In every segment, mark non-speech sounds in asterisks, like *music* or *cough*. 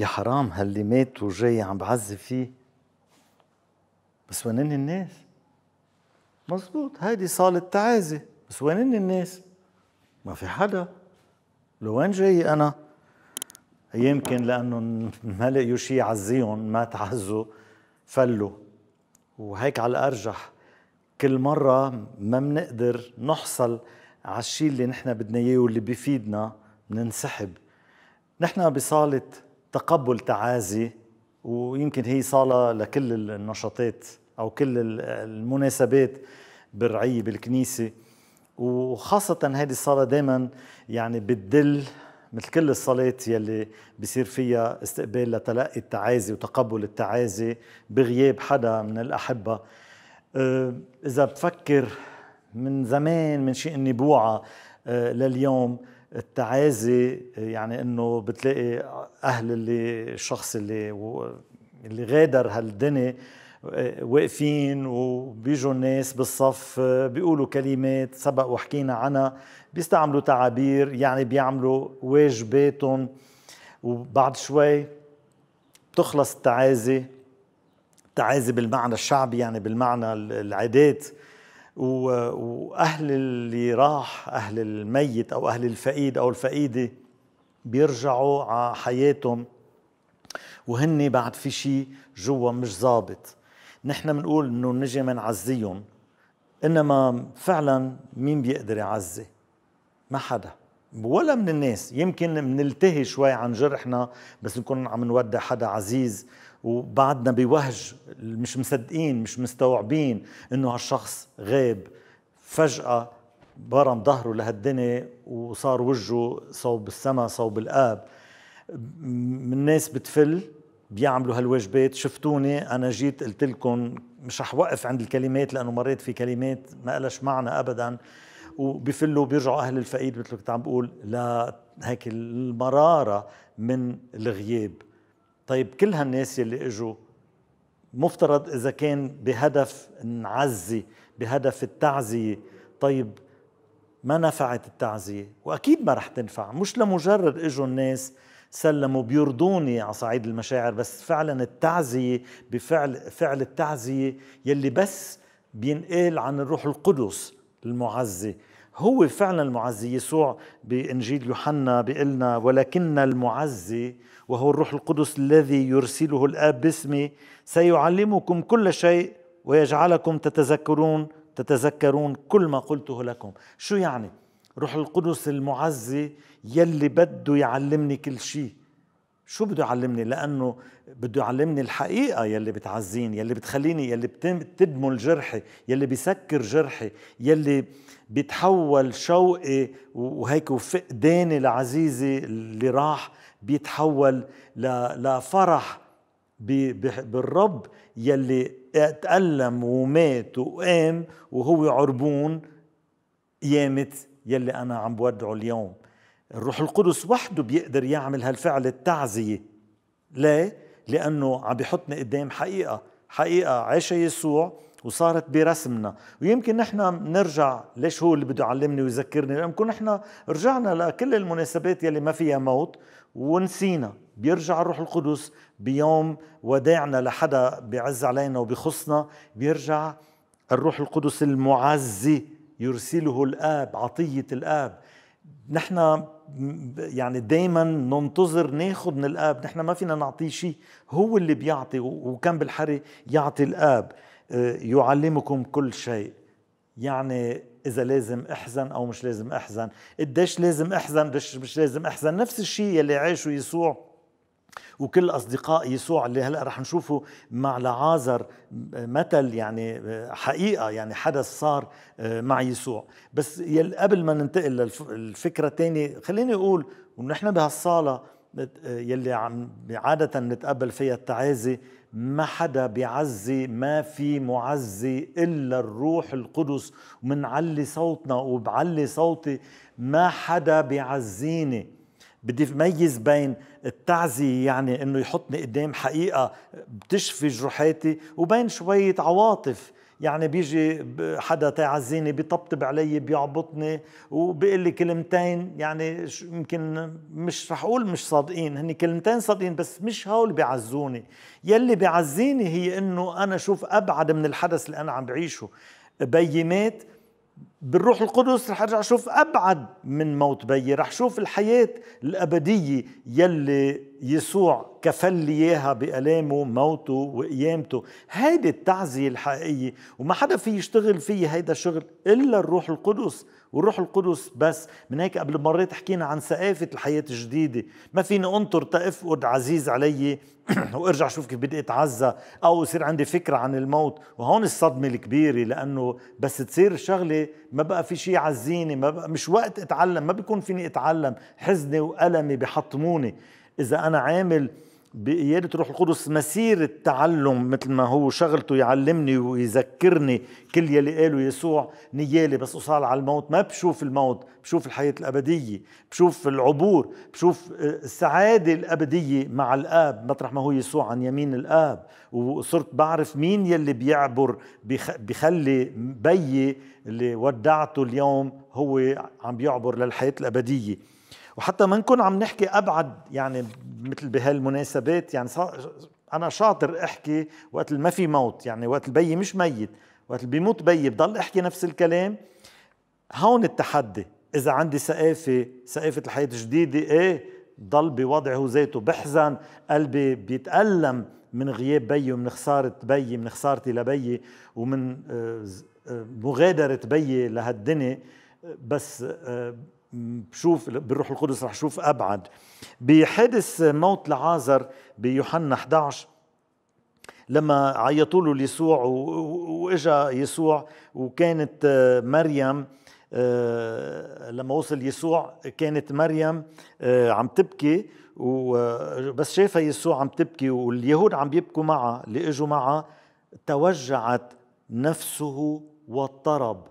يا حرام هاللي مات وجاي عم بعذب فيه بس وينن الناس مزبوط هيدي صالة تعازي بس وينن الناس ما في حدا لوين جاي أنا يمكن لأنه ما لقيوا شيء يعزيهم ما تعزوا فلوا وهيك على الأرجح كل مرة ما بنقدر نحصل على الشيء اللي نحن بدنا إياه واللي بيفيدنا بننسحب نحن بصالة تقبل تعازي ويمكن هي صاله لكل النشاطات او كل المناسبات بالرعيه بالكنيسه وخاصه هذه الصاله دائما يعني بتدل مثل كل الصلاة يلي بصير فيها استقبال لتلقي التعازي وتقبل التعازي بغياب حدا من الأحبة أه، إذا بفكر من زمان من شيء النبوعة أه، لليوم التعازي يعني انه بتلاقي اهل اللي الشخص اللي اللي غادر هالدنيا واقفين وبيجوا الناس بالصف بيقولوا كلمات سبق وحكينا عنها بيستعملوا تعابير يعني بيعملوا واجباتهم وبعد شوي بتخلص التعازي التعازي بالمعنى الشعبي يعني بالمعنى العادات واهل اللي راح اهل الميت او اهل الفقيد او الفقيده بيرجعوا على حياتهم وهن بعد في شيء جوا مش ظابط نحن بنقول انه نجي منعزيهم انما فعلا مين بيقدر يعزي ما حدا ولا من الناس يمكن بنلتهي شوي عن جرحنا بس نكون عم نودع حدا عزيز وبعدنا بوهج مش مصدقين مش مستوعبين انه هالشخص غاب فجأة برم ظهره لهالدنيا وصار وجهه صوب السما صوب الآب الناس بتفل بيعملوا هالواجبات شفتوني انا جيت قلت لكم مش رح وقف عند الكلمات لانه مريت في كلمات ما لهاش معنى ابدا وبفلوا بيرجعوا اهل الفقيد مثل كنت عم بقول لهيك المراره من الغياب طيب كل هالناس يلي اجوا مفترض إذا كان بهدف نعزي بهدف التعزية طيب ما نفعت التعزية وأكيد ما رح تنفع مش لمجرد إجوا الناس سلموا بيرضوني على صعيد المشاعر بس فعلا التعزية بفعل فعل التعزية يلي بس بينقال عن الروح القدس المعزي هو فعلا المعزي يسوع بإنجيل يوحنا بيقلنا ولكن المعزي وهو الروح القدس الذي يرسله الآب باسمي سيعلمكم كل شيء ويجعلكم تتذكرون تتذكرون كل ما قلته لكم شو يعني روح القدس المعزي يلي بده يعلمني كل شيء شو بده يعلمني لانه بده يعلمني الحقيقه يلي بتعزيني يلي بتخليني يلي بتدمل جرحي يلي بيسكر جرحي يلي بيتحول شوقي وهيك وفقداني لعزيزي اللي راح بيتحول لفرح بالرب يلي اتألم ومات وقام وهو عربون قيامة يلي أنا عم بودعه اليوم الروح القدس وحده بيقدر يعمل هالفعل التعزية ليه؟ لأنه عم بيحطنا قدام حقيقة حقيقة عاش يسوع وصارت برسمنا ويمكن نحن نرجع ليش هو اللي بده يعلمني ويذكرني لأن كنا نحن رجعنا لكل المناسبات يلي ما فيها موت ونسينا بيرجع الروح القدس بيوم وداعنا لحدا بيعز علينا وبيخصنا بيرجع الروح القدس المعزي يرسله الآب عطية الآب نحن يعني دائما ننتظر ناخذ من الاب نحن ما فينا نعطيه شيء هو اللي بيعطي وكان بالحري يعطي الاب آه، يعلمكم كل شيء يعني اذا لازم احزن او مش لازم احزن قديش لازم احزن مش لازم احزن نفس الشيء اللي عاشه يسوع وكل اصدقاء يسوع اللي هلا رح نشوفه مع لعازر مثل يعني حقيقه يعني حدث صار مع يسوع بس قبل ما ننتقل للفكره الثانيه خليني اقول ونحن بهالصاله يلي عم عاده نتقبل فيها التعازي ما حدا بيعزي ما في معزي الا الروح القدس ومنعلي صوتنا وبعلي صوتي ما حدا بيعزيني بدي ميز بين التعزية يعني انه يحطني قدام حقيقة بتشفي جروحاتي وبين شوية عواطف يعني بيجي حدا تعزيني بيطبطب علي بيعبطني وبيقول لي كلمتين يعني يمكن مش رح اقول مش صادقين هن كلمتين صادقين بس مش هول بيعزوني يلي بيعزيني هي انه انا شوف ابعد من الحدث اللي انا عم بعيشه بيمات بالروح القدس رح ارجع اشوف ابعد من موت بيي رح اشوف الحياه الابديه يلي يسوع كفل لي اياها بالامه موته وقيامته هيدي التعزيه الحقيقيه وما حدا في يشتغل فيه هيدا الشغل الا الروح القدس والروح القدس بس من هيك قبل مرات حكينا عن ثقافه الحياه الجديده ما فيني انطر تأفقد عزيز علي *clears throat* وارجع شوف كيف بدي اتعزى او يصير عندي فكره عن الموت وهون الصدمه الكبيره لانه بس تصير شغله ما بقى في شيء على ما بقى مش وقت اتعلم ما بيكون فيني اتعلم حزني والمي بحطموني اذا انا عامل بقيادة روح القدس مسير التعلم مثل ما هو شغلته يعلمني ويذكرني كل يلي قاله يسوع نيالي بس أصال على الموت ما بشوف الموت بشوف الحياة الأبدية بشوف العبور بشوف آه، السعادة الأبدية مع الآب مطرح ما هو يسوع عن يمين الآب وصرت بعرف مين يلي بيعبر بخلي بيي اللي ودعته اليوم هو عم بيعبر للحياة الأبدية وحتى ما نكون عم نحكي ابعد يعني مثل بهالمناسبات يعني انا شاطر احكي وقت ما في موت يعني وقت البي مش ميت وقت بيموت بي بضل احكي نفس الكلام هون التحدي اذا عندي ثقافه ثقافه الحياه الجديده ايه ضل بوضعه ذاته بحزن قلبي بيتألم من غياب بيي ومن خسارة بيي من خسارتي لبيي ومن آه، آه، مغادرة بيي لهالدنيا بس آه، بشوف بالروح القدس رح شوف أبعد بحادث موت لعازر بيوحنا 11 لما عيطوا له يسوع واجا يسوع وكانت آه، مريم آه، لما وصل يسوع كانت مريم آه، عم تبكي وبس شافها يسوع عم تبكي واليهود عم بيبكوا معها اللي اجوا معها توجعت نفسه واضطرب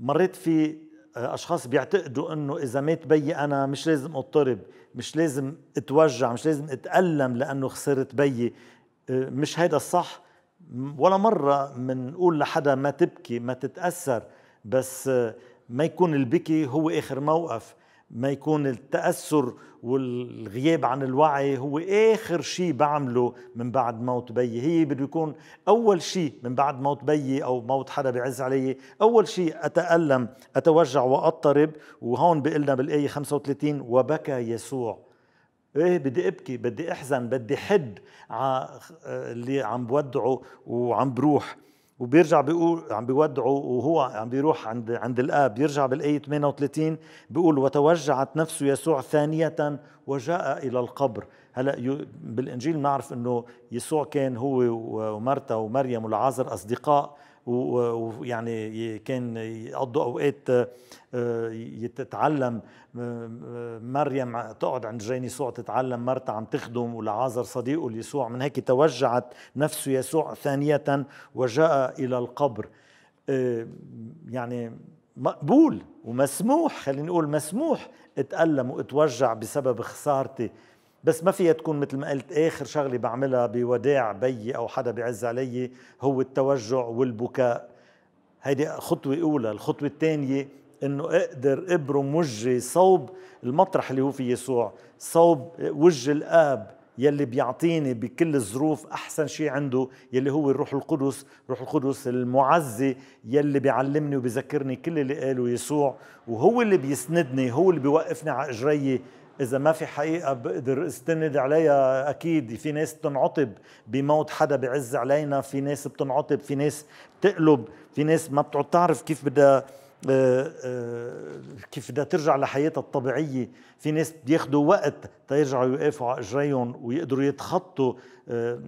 مريت في اشخاص بيعتقدوا انه اذا مات بيي انا مش لازم اضطرب مش لازم اتوجع مش لازم اتالم لانه خسرت بيي آه، مش هيدا الصح ولا مره بنقول لحدا ما تبكي ما تتاثر بس آه، ما يكون البكي هو اخر موقف ما يكون التأثر والغياب عن الوعي هو آخر شيء بعمله من بعد موت بيي هي بده يكون أول شيء من بعد موت بيي أو موت حدا بيعز علي أول شيء أتألم أتوجع وأضطرب وهون بقلنا بالآية 35 وبكى يسوع ايه بدي ابكي بدي احزن بدي حد على اللي عم بودعه وعم بروح وبيرجع بيقول عم بيودعه وهو عم بيروح عند عند الاب يرجع بالايه 38 بيقول وتوجعت نفس يسوع ثانيه وجاء الى القبر هلا بالانجيل بنعرف انه يسوع كان هو ومرتا ومريم والعازر اصدقاء ويعني كان يقضوا اوقات آه، يتعلم مريم تقعد عند جاي يسوع تتعلم مرتا عم تخدم ولعازر صديقه يسوع من هيك توجعت نفس يسوع ثانية وجاء إلى القبر آه، يعني مقبول ومسموح خلينا نقول مسموح اتألم واتوجع بسبب خسارتي بس ما فيها تكون مثل ما قلت اخر شغله بعملها بوداع بيي او حدا بيعز علي هو التوجع والبكاء هيدي خطوه اولى الخطوه الثانيه انه اقدر ابرم وجهي صوب المطرح اللي هو في يسوع صوب وجه الاب يلي بيعطيني بكل الظروف احسن شيء عنده يلي هو الروح القدس روح القدس المعزي يلي بيعلمني وبذكرني كل اللي قاله يسوع وهو اللي بيسندني هو اللي بيوقفني على اجري اذا ما في حقيقه بقدر استند عليها اكيد في ناس بتنعطب بموت حدا بعز علينا في ناس بتنعطب في ناس بتقلب في ناس ما بتعرف كيف بدها آه، آه، كيف بدها ترجع لحياتها الطبيعية في ناس بياخدوا وقت تيرجعوا يوقفوا على اجريهم ويقدروا يتخطوا آه،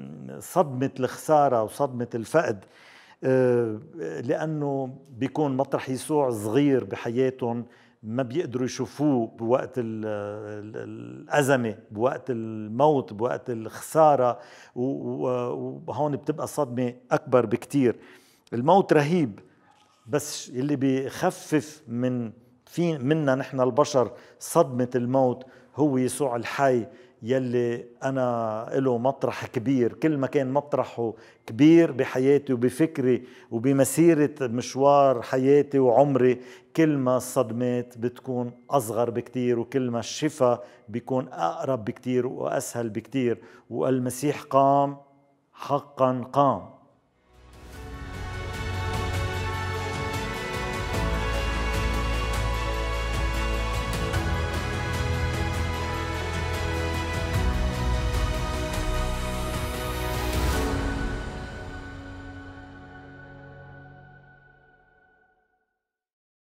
صدمة الخسارة وصدمة الفقد لأنه بيكون مطرح يسوع صغير بحياتهم ما بيقدروا يشوفوه بوقت الأزمة بوقت الموت بوقت الخسارة وهون بتبقى صدمة أكبر بكتير الموت رهيب بس اللي بيخفف من في منا نحن البشر صدمة الموت هو يسوع الحي يلي أنا له مطرح كبير كل ما كان مطرحه كبير بحياتي وبفكري وبمسيرة مشوار حياتي وعمري كل ما الصدمات بتكون أصغر بكتير وكل ما الشفاء بيكون أقرب بكتير وأسهل بكتير والمسيح قام حقا قام